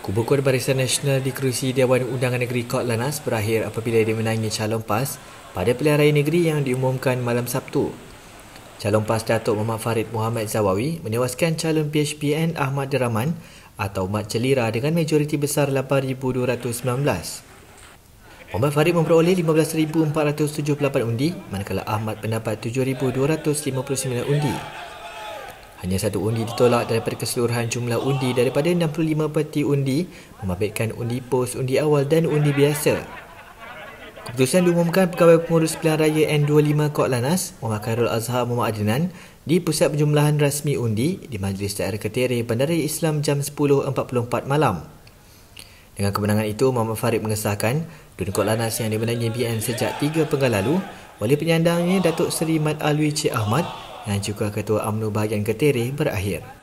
Kubu-kubu Barisan Nasional di kerusi Dewan Undangan Negeri Kot Lanas berakhir apabila dia menangi calon PAS pada pilihan raya negeri yang diumumkan malam Sabtu. Calon PAS Datuk Muhammad Farid Muhammad Zawawi menewaskan calon PHPN Ahmad Deraman atau Mat Celira dengan majoriti besar 8,219. Muhammad Farid memperoleh 15,478 undi manakala Ahmad mendapat 7,259 undi. Hanya satu undi ditolak daripada keseluruhan jumlah undi daripada 65 peti undi membabitkan undi pos, undi awal dan undi biasa. Keputusan diumumkan Pegawai Pengurus Pilihan Raya N25 Kuala Lanas, Muhammad Khairul Azhar Muhammad Adnan di Pusat Penjumlahan Rasmi Undi di Majlis Daerah Ketiri Bandar Islam jam 10.44 malam. Dengan kemenangan itu, Muhammad Farid mengesahkan Dun Kuala Lanas yang dimenangi BN sejak 3 penggal lalu oleh penyandangnya Datuk Seri Mat Alwi Cik Ahmad dan juga Ketua UMNO bahagian Ketiri berakhir.